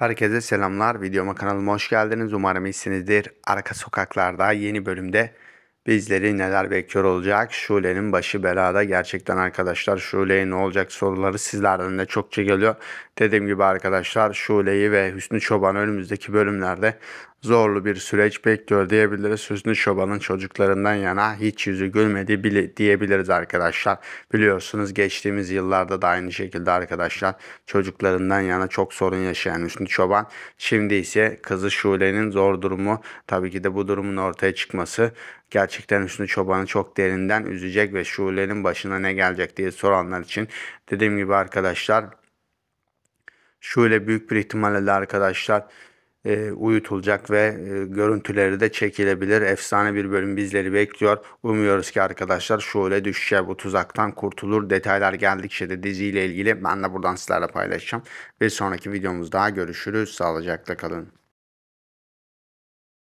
Herkese selamlar. Videoma kanalıma hoş geldiniz. Umarım iyisinizdir. Arka sokaklarda yeni bölümde bizleri neler bekliyor olacak? Şule'nin başı belada. Gerçekten arkadaşlar Şule'ye ne olacak soruları sizlerden de çokça geliyor. Dediğim gibi arkadaşlar Şule'yi ve Hüsnü Çoban önümüzdeki bölümlerde zorlu bir süreç bekliyor diyebiliriz. Hüsnü Çoban'ın çocuklarından yana hiç yüzü gülmedi bile diyebiliriz arkadaşlar. Biliyorsunuz geçtiğimiz yıllarda da aynı şekilde arkadaşlar çocuklarından yana çok sorun yaşayan Hüsnü Çoban. Şimdi ise kızı Şule'nin zor durumu tabii ki de bu durumun ortaya çıkması gerçekten Hüsnü Çoban'ı çok derinden üzecek ve Şule'nin başına ne gelecek diye soranlar için dediğim gibi arkadaşlar şöyle büyük bir ihtimalle de arkadaşlar e, uyutulacak ve e, görüntüleri de çekilebilir. Efsane bir bölüm bizleri bekliyor. Umuyoruz ki arkadaşlar şöyle düşe bu tuzaktan kurtulur. Detaylar geldikçe de diziyle ilgili ben de buradan sizlerle paylaşacağım. Bir sonraki videomuzda görüşürüz. Sağlıcakla kalın.